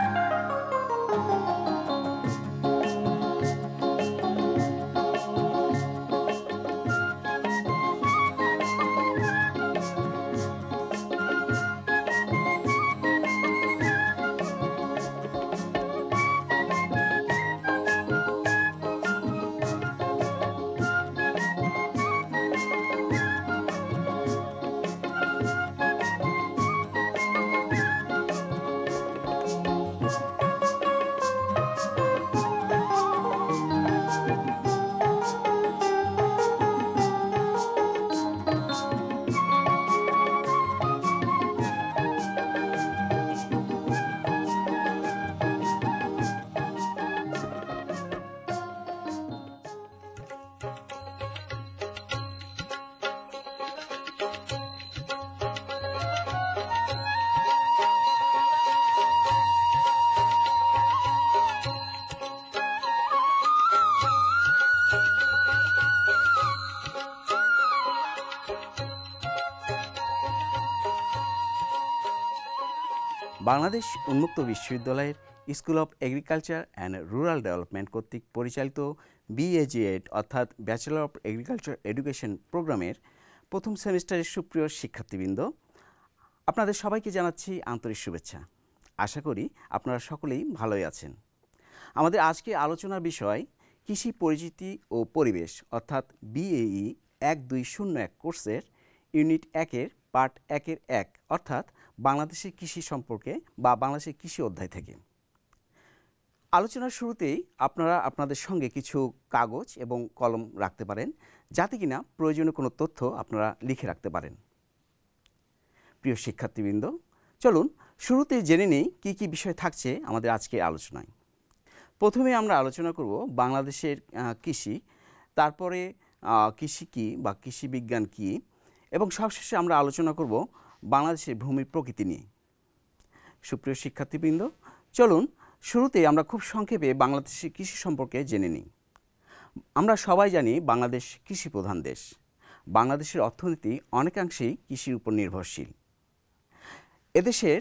Bye. Bangladesh উন্মুক্ত বিশ্ববিদ্যালয়ের school of agriculture and rural development কর্তৃক পরিচালিত বিএজিএড অর্থাৎ ব্যাচেলর অফ এগ্রিকালচার এডুকেশন প্রোগ্রামের প্রথম সেমিস্টারের সুপ্রিয় শিক্ষার্থীবৃন্দ আপনাদের সবাইকে জানাচ্ছি আন্তরিক শুভেচ্ছা আশা করি আপনারা সকলেই ভালোই আছেন আমাদের আজকে আলোচনার বিষয় কৃষি পরিচিতি ও পরিবেশ অর্থাৎ বিএই e এক দুই শূন্য এক কোর্সের ইউনিট একের পার্ট একের এক অর্থাৎ বাংলাদেশের কৃষি সম্পর্কে বা বাংলাদেশের কৃষি অধ্যায় থেকে আলোচনার শুরুতেই আপনারা আপনাদের সঙ্গে কিছু কাগজ এবং কলম রাখতে পারেন যাতে কিনা প্রয়োজনীয় কোনো তথ্য আপনারা লিখে রাখতে পারেন প্রিয় শিক্ষার্থীবৃন্দ চলুন শুরুতে জেনে নেই কী কী বিষয় থাকছে আমাদের আজকের আলোচনায় প্রথমে আমরা আলোচনা করব বাংলাদেশের কৃষি তারপরে কৃষি কী বা কৃষি বিজ্ঞান কী এবং সবশেষে আমরা আলোচনা করব বাংলাদেশের ভূমি প্রকৃতি নিয়ে সুপ্রিয় শিক্ষার্থীবৃন্দ চলুন শুরুতে আমরা খুব সংক্ষেপে বাংলাদেশের কৃষি সম্পর্কে জেনে নিই আমরা সবাই জানি বাংলাদেশ কৃষি প্রধান দেশ বাংলাদেশের অর্থনীতি অনেকাংশেই কৃষির উপর নির্ভরশীল এদেশের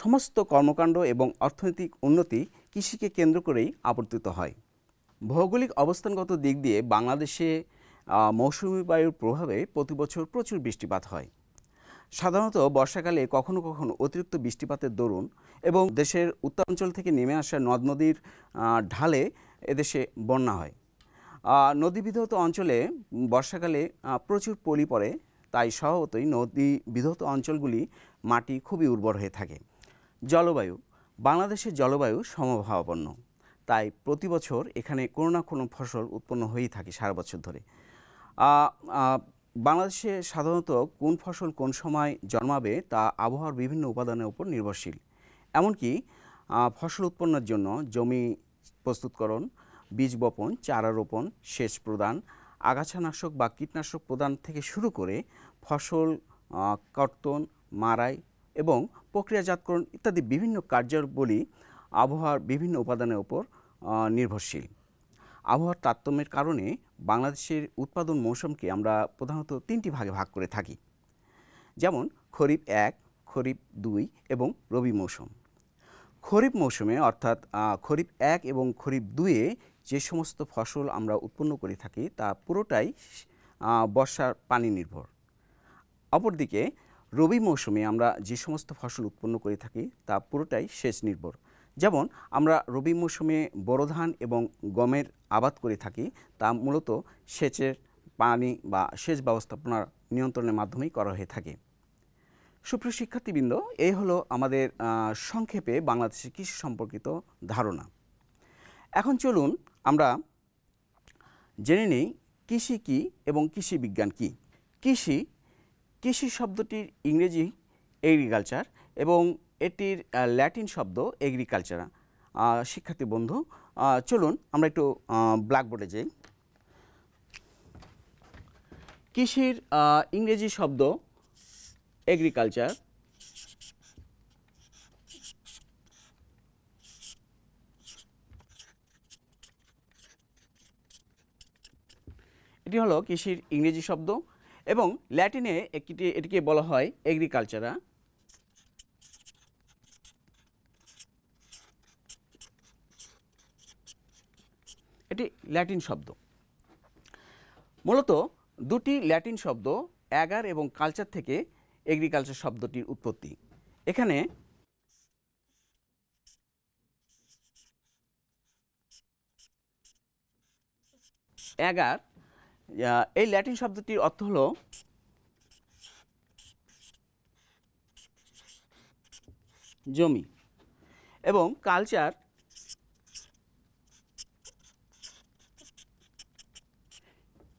সমস্ত কর্মকাণ্ড এবং অর্থনৈতিক উন্নতি কৃষিকে কেন্দ্র করেই আবর্তিত হয় ভৌগোলিক অবস্থানগত দিক দিয়ে বাংলাদেশে মৌসুমি বায়ুর প্রভাবে প্রতি বছর প্রচুর বৃষ্টিপাত হয় সাধারণত বর্ষাকালে কখনো কখনো অতিরিক্ত বৃষ্টিপাতের দরুন এবং দেশের উত্তরাঞ্চল থেকে নেমে আসা নদ নদীর ঢালে এদেশে বন্যা হয় নদী বিধত অঞ্চলে বর্ষাকালে প্রচুর পলি পড়ে তাই স্বভাবতই নদী বিধত অঞ্চলগুলি মাটি খুবই উর্বর হয়ে থাকে জলবায়ু বাংলাদেশের জলবায়ু সমভাবাপন্ন তাই প্রতি বছর এখানে কোনো না কোনো ফসল উৎপন্ন হয়েই থাকে সারা বছর ধরে বাংলাদেশে সাধারণত কোন ফসল কোন সময় জন্মাবে তা আবহাওয়ার বিভিন্ন উপাদানের উপর নির্ভরশীল এমনকি ফসল উৎপন্নের জন্য জমি প্রস্তুতকরণ বীজ বপন চারা রোপণ সেচ প্রদান আগাছানাশক বা কীটনাশক প্রদান থেকে শুরু করে ফসল কর্তন মারাই এবং প্রক্রিয়াজাতকরণ ইত্যাদি বিভিন্ন কার্যাবলী আবহাওয়ার বিভিন্ন উপাদানের উপর নির্ভরশীল আবহাওয়ার তারতম্যের কারণে বাংলাদেশের উৎপাদন মৌসুমকে আমরা প্রধানত তিনটি ভাগে ভাগ করে থাকি যেমন খরিফ এক খরিফ দুই এবং রবি মৌসুম খরিফ মৌসুমে অর্থাৎ খরিফ এক এবং খরিফ দুয়ে যে সমস্ত ফসল আমরা উৎপন্ন করে থাকি তা পুরোটাই বর্ষার পানি নির্ভর অপরদিকে রবি মৌসুমে আমরা যে সমস্ত ফসল উৎপন্ন করে থাকি তা পুরোটাই সেচ নির্ভর যেমন আমরা রবি মৌসুমে বড় ধান এবং গমের আবাদ করে থাকি তা মূলত সেচের পানি বা সেচ ব্যবস্থাপনার নিয়ন্ত্রণের মাধ্যমেই করা হয়ে থাকে সুপ্রিয় শিক্ষার্থীবৃন্দ এই হলো আমাদের সংক্ষেপে বাংলাদেশের কৃষি সম্পর্কিত ধারণা এখন চলুন আমরা জেনে নিই কৃষি কী এবং কৃষি বিজ্ঞান কী কৃষি কৃষি শব্দটির ইংরেজি এগ্রিকালচার এবং এটির ল্যাটিন শব্দ এগ্রিকালচারা শিক্ষার্থী বন্ধু চলুন আমরা একটু ব্ল্যাকবোর্ডে যাই কৃষির ইংরেজি শব্দ এগ্রিকালচার এটি হলো কৃষির ইংরেজি শব্দ এবং ল্যাটিনে একটি এটিকে বলা হয় এগ্রিকালচারা এটি ল্যাটিন শব্দ মূলত দুটি ল্যাটিন শব্দ অ্যাগার এবং কালচার থেকে এগ্রিকালচার শব্দটির উৎপত্তি এখানে অ্যাগার এই ল্যাটিন শব্দটির অর্থ হলো জমি এবং কালচার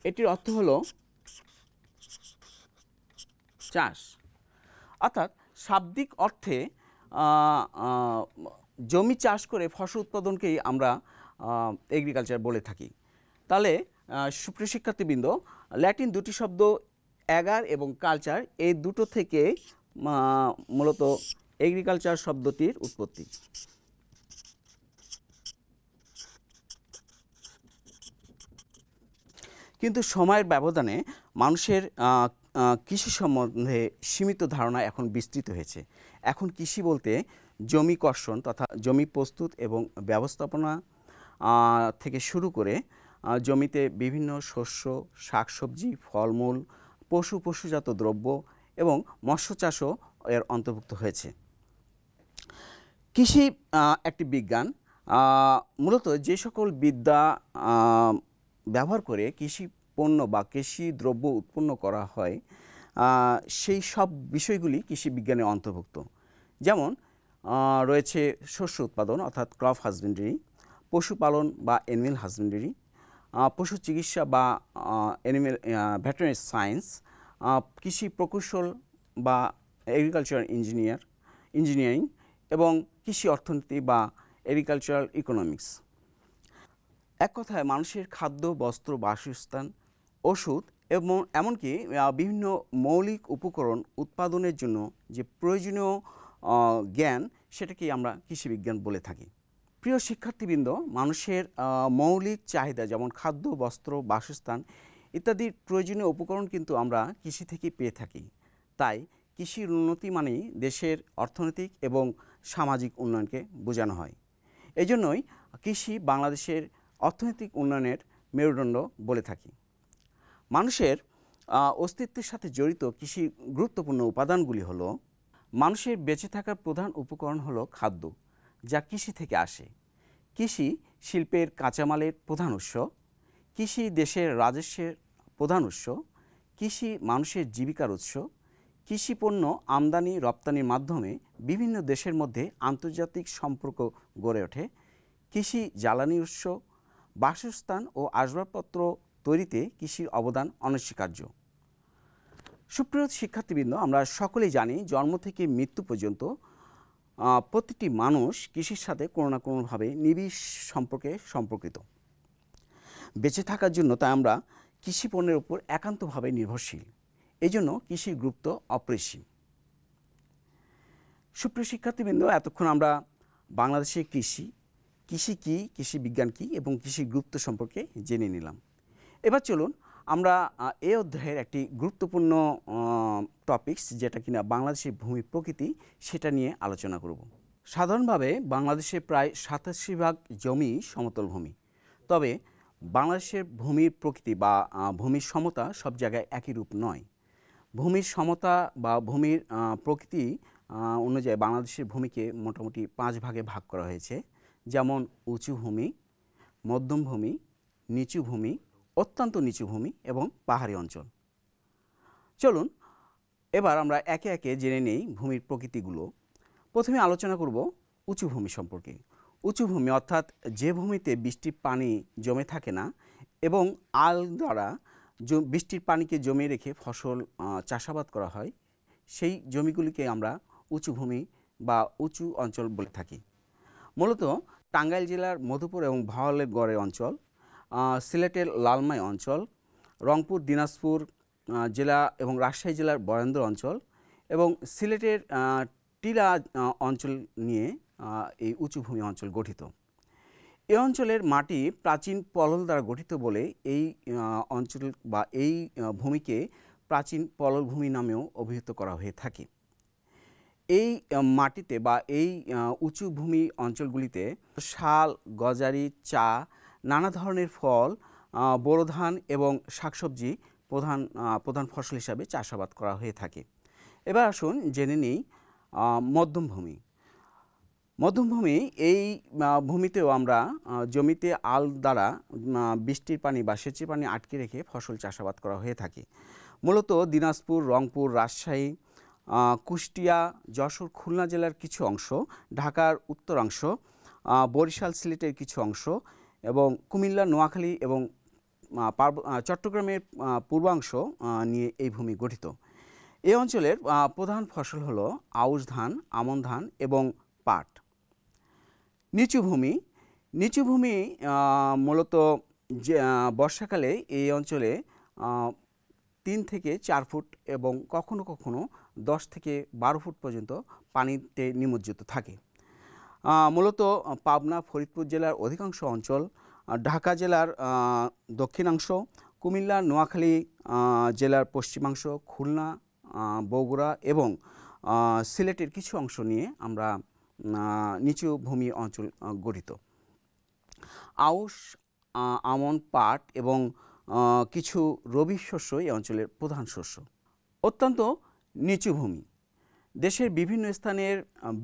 এটির অর্থ হলো চাষ অর্থাৎ শাব্দিক অর্থে জমি চাষ করে ফসল উৎপাদনকেই আমরা এগ্রিকালচার বলে থাকি তাহলে সুপ্রিয় শিক্ষার্থীবৃন্দ ল্যাটিন দুটি শব্দ অ্যাগার এবং কালচার এই দুটো থেকে মূলত এগ্রিকালচার শব্দটির উৎপত্তি কিন্তু সময়ের ব্যবধানে মানুষের কৃষি সম্বন্ধে সীমিত ধারণা এখন বিস্তৃত হয়েছে এখন কৃষি বলতে জমি কর্ষণ তথা জমি প্রস্তুত এবং ব্যবস্থাপনা থেকে শুরু করে জমিতে বিভিন্ন শস্য শাকসবজি ফলমূল পশু পশুজাত দ্রব্য এবং মৎস্য চাষও এর অন্তর্ভুক্ত হয়েছে কৃষি একটি বিজ্ঞান মূলত যে সকল বিদ্যা ব্যবহার করে কৃষি পণ্য বা কৃষি দ্রব্য উৎপন্ন করা হয় সেই সব বিষয়গুলি কৃষি বিজ্ঞানে অন্তর্ভুক্ত যেমন রয়েছে শস্য উৎপাদন অর্থাৎ ক্রপ হাজবেন্ডারি পশুপালন বা অ্যানিমেল হাজবেন্ডারি পশু চিকিৎসা বা অ্যানিমেল ভেটেরিনারি সায়েন্স কৃষি প্রকৌশল বা এগ্রিকালচারাল ইঞ্জিনিয়ার ইঞ্জিনিয়ারিং এবং কৃষি অর্থনীতি বা এগ্রিকালচারাল ইকোনমিক্স এক কথায় মানুষের খাদ্য বস্ত্র বাসস্থান ওষুধ এবং এমনকি বিভিন্ন মৌলিক উপকরণ উৎপাদনের জন্য যে প্রয়োজনীয় জ্ঞান সেটাকেই আমরা কৃষিবিজ্ঞান বলে থাকি প্রিয় শিক্ষার্থীবৃন্দ মানুষের মৌলিক চাহিদা যেমন খাদ্য বস্ত্র বাসস্থান ইত্যাদির প্রয়োজনীয় উপকরণ কিন্তু আমরা কৃষি থেকে পেয়ে থাকি তাই কৃষির উন্নতি মানেই দেশের অর্থনৈতিক এবং সামাজিক উন্নয়নকে বোঝানো হয় এজন্যই কৃষি বাংলাদেশের অর্থনৈতিক উন্নয়নের মেরুদণ্ড বলে থাকি মানুষের অস্তিত্বের সাথে জড়িত কৃষি গুরুত্বপূর্ণ উপাদানগুলি হল মানুষের বেঁচে থাকার প্রধান উপকরণ হলো খাদ্য যা কৃষি থেকে আসে কৃষি শিল্পের কাঁচামালের প্রধান উৎস কৃষি দেশের রাজস্বের প্রধান উৎস কৃষি মানুষের জীবিকার উৎস কৃষি পণ্য আমদানি রপ্তানির মাধ্যমে বিভিন্ন দেশের মধ্যে আন্তর্জাতিক সম্পর্ক গড়ে ওঠে কৃষি জ্বালানি উৎস বাসস্থান ও আসবাবপত্র তৈরিতে কৃষির অবদান অনস্বীকার্য সুপ্রিয় শিক্ষার্থীবৃন্দ আমরা সকলেই জানি জন্ম থেকে মৃত্যু পর্যন্ত প্রতিটি মানুষ কৃষির সাথে কোনো না কোনোভাবে নিবিড় সম্পর্কে সম্পর্কিত বেঁচে থাকার জন্য তাই আমরা কৃষি পণ্যের উপর একান্তভাবে নির্ভরশীল এই জন্য কৃষির গুরুত্ব অপরিসীম সুপ্রিয় শিক্ষার্থীবৃন্দ এতক্ষণ আমরা বাংলাদেশের কৃষি কৃষি কি কৃষি বিজ্ঞান কি এবং কৃষি গুরুত্ব সম্পর্কে জেনে নিলাম এবার চলুন আমরা এ অধ্যায়ের একটি গুরুত্বপূর্ণ টপিকস যেটা কিনা বাংলাদেশের ভূমি প্রকৃতি সেটা নিয়ে আলোচনা করব সাধারণভাবে বাংলাদেশে প্রায় সাতাশি ভাগ জমি সমতল ভূমি তবে বাংলাদেশের ভূমির প্রকৃতি বা ভূমির সমতা সব জায়গায় একই রূপ নয় ভূমির সমতা বা ভূমির প্রকৃতি অনুযায়ী বাংলাদেশের ভূমিকে মোটামুটি পাঁচ ভাগে ভাগ করা হয়েছে যেমন উঁচু ভূমি মধ্যম ভূমি নিচু ভূমি অত্যন্ত নিচু ভূমি এবং পাহাড়ি অঞ্চল চলুন এবার আমরা একে একে জেনে নেই ভূমির প্রকৃতিগুলো প্রথমে আলোচনা করব উঁচু ভূমি সম্পর্কে উঁচু ভূমি অর্থাৎ যে ভূমিতে বৃষ্টির পানি জমে থাকে না এবং আল দ্বারা বৃষ্টির পানিকে জমিয়ে রেখে ফসল চাষাবাদ করা হয় সেই জমিগুলিকে আমরা উঁচু ভূমি বা উঁচু অঞ্চল বলে থাকি মূলত টাঙ্গাইল জেলার মধুপুর এবং ভাওয়ালের গড়ে অঞ্চল সিলেটের লালমাই অঞ্চল রংপুর দিনাজপুর জেলা এবং রাজশাহী জেলার বরেন্দ্র অঞ্চল এবং সিলেটের টিলা অঞ্চল নিয়ে এই উঁচুভূমি অঞ্চল গঠিত এ অঞ্চলের মাটি প্রাচীন পলল দ্বারা গঠিত বলে এই অঞ্চল বা এই ভূমিকে প্রাচীন পলল ভূমি নামেও অভিহিত করা হয়ে থাকে এই মাটিতে বা এই উঁচু ভূমি অঞ্চলগুলিতে শাল গজারি চা নানা ধরনের ফল বোরো ধান এবং শাকসবজি প্রধান প্রধান ফসল হিসাবে চাষাবাদ করা হয়ে থাকে এবার আসুন জেনে নিই মধ্যমভূমি মধ্যমভূমি এই ভূমিতেও আমরা জমিতে আল দ্বারা বৃষ্টির পানি বা সেচের পানি আটকে রেখে ফসল চাষাবাদ করা হয়ে থাকে মূলত দিনাজপুর রংপুর রাজশাহী কুষ্টিয়া যশোর খুলনা জেলার কিছু অংশ ঢাকার উত্তরাংশ বরিশাল সিলেটের কিছু অংশ এবং কুমিল্লা নোয়াখালী এবং চট্টগ্রামের পূর্বাংশ নিয়ে এই ভূমি গঠিত এই অঞ্চলের প্রধান ফসল হল আউশ ধান আমন ধান এবং পাট নিচু ভূমি নিচু ভূমি মূলত যে বর্ষাকালে এই অঞ্চলে তিন থেকে চার ফুট এবং কখনো কখনো দশ থেকে বারো ফুট পর্যন্ত পানিতে নিমজ্জিত থাকে মূলত পাবনা ফরিদপুর জেলার অধিকাংশ অঞ্চল ঢাকা জেলার দক্ষিণাংশ কুমিল্লা নোয়াখালী জেলার পশ্চিমাংশ খুলনা বগুড়া এবং সিলেটের কিছু অংশ নিয়ে আমরা নিচু ভূমি অঞ্চল গঠিত আউশ আমন পাট এবং কিছু রবি শস্য এই অঞ্চলের প্রধান শস্য অত্যন্ত নিচু ভূমি দেশের বিভিন্ন স্থানের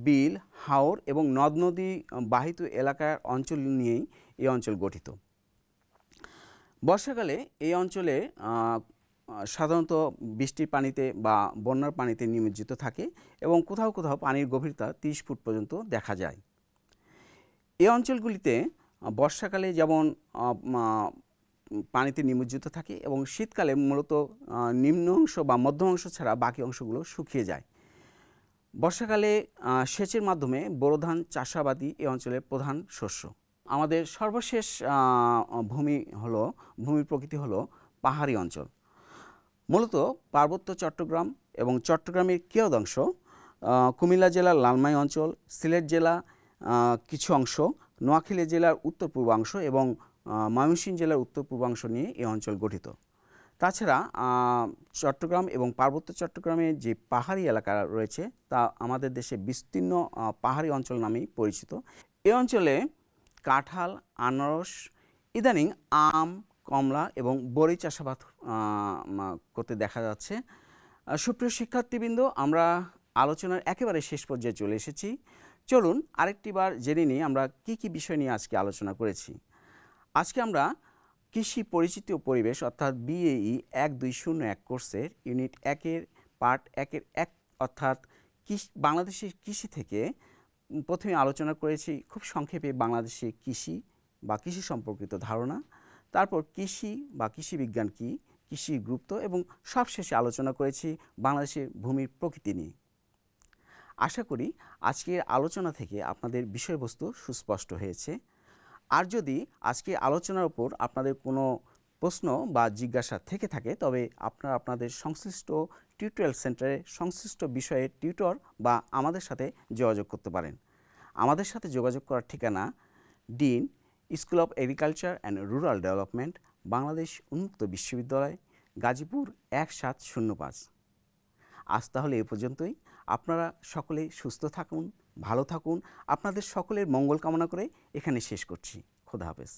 বিল হাওর এবং নদ নদী বাহিত এলাকার অঞ্চল নিয়েই এই অঞ্চল গঠিত বর্ষাকালে এই অঞ্চলে সাধারণত বৃষ্টির পানিতে বা বন্যার পানিতে নিমজ্জিত থাকে এবং কোথাও কোথাও পানির গভীরতা 30 ফুট পর্যন্ত দেখা যায় এই অঞ্চলগুলিতে বর্ষাকালে যেমন পানিতে নিমজ্জিত থাকে এবং শীতকালে মূলত নিম্ন অংশ বা মধ্য অংশ ছাড়া বাকি অংশগুলো শুকিয়ে যায় বর্ষাকালে সেচের মাধ্যমে বোরো ধান চাষাবাদী এই অঞ্চলের প্রধান শস্য আমাদের সর্বশেষ ভূমি হলো ভূমির প্রকৃতি হলো পাহাড়ি অঞ্চল মূলত পার্বত্য চট্টগ্রাম এবং চট্টগ্রামের কিয়দংশ কুমিল্লা জেলার লালমাই অঞ্চল সিলেট জেলা কিছু অংশ নোয়াখালী জেলার উত্তর পূর্বাংশ এবং ময়মনসিংহ জেলার উত্তর পূর্বাংশ নিয়ে এই অঞ্চল গঠিত তাছাড়া চট্টগ্রাম এবং পার্বত্য চট্টগ্রামে যে পাহাড়ি এলাকা রয়েছে তা আমাদের দেশে বিস্তীর্ণ পাহাড়ি অঞ্চল নামেই পরিচিত এ অঞ্চলে কাঁঠাল আনারস ইদানিং আম কমলা এবং বড়ি চাষাবাদ করতে দেখা যাচ্ছে সুপ্রিয় শিক্ষার্থীবৃন্দ আমরা আলোচনার একেবারে শেষ পর্যায়ে চলে এসেছি চলুন আরেকটি বার জেনে নিই আমরা কি কি বিষয় নিয়ে আজকে আলোচনা করেছি আজকে আমরা কৃষি পরিচিত পরিবেশ অর্থাৎ বিএই e এক দুই শূন্য এক কোর্সের ইউনিট একের পার্ট একের এক অর্থাৎ কৃষি বাংলাদেশের কৃষি থেকে প্রথমে আলোচনা করেছি খুব সংক্ষেপে বাংলাদেশে কৃষি বা কৃষি সম্পর্কিত ধারণা তারপর কৃষি বা কৃষি বিজ্ঞান কী কৃষির গুরুত্ব এবং সবশেষে আলোচনা করেছি বাংলাদেশের ভূমির প্রকৃতি নিয়ে আশা করি আজকের আলোচনা থেকে আপনাদের বিষয়বস্তু সুস্পষ্ট হয়েছে আর যদি আজকে আলোচনার উপর আপনাদের কোনো প্রশ্ন বা জিজ্ঞাসা থেকে থাকে তবে আপনারা আপনাদের সংশ্লিষ্ট টিউটোরিয়াল সেন্টারে সংশ্লিষ্ট বিষয়ে টিউটর বা আমাদের সাথে যোগাযোগ করতে পারেন আমাদের সাথে যোগাযোগ করার ঠিকানা dean school of agriculture and rural development Bangladesh উন্মুক্ত বিশ্ববিদ্যালয় গাজীপুর এক সাত শূন্য পাঁচ আজ তাহলে এ পর্যন্তই আপনারা সকলে সুস্থ থাকুন ভালো থাকুন আপনাদের সকলের মঙ্গল কামনা করে এখানে শেষ করছি খোদা হাফেজ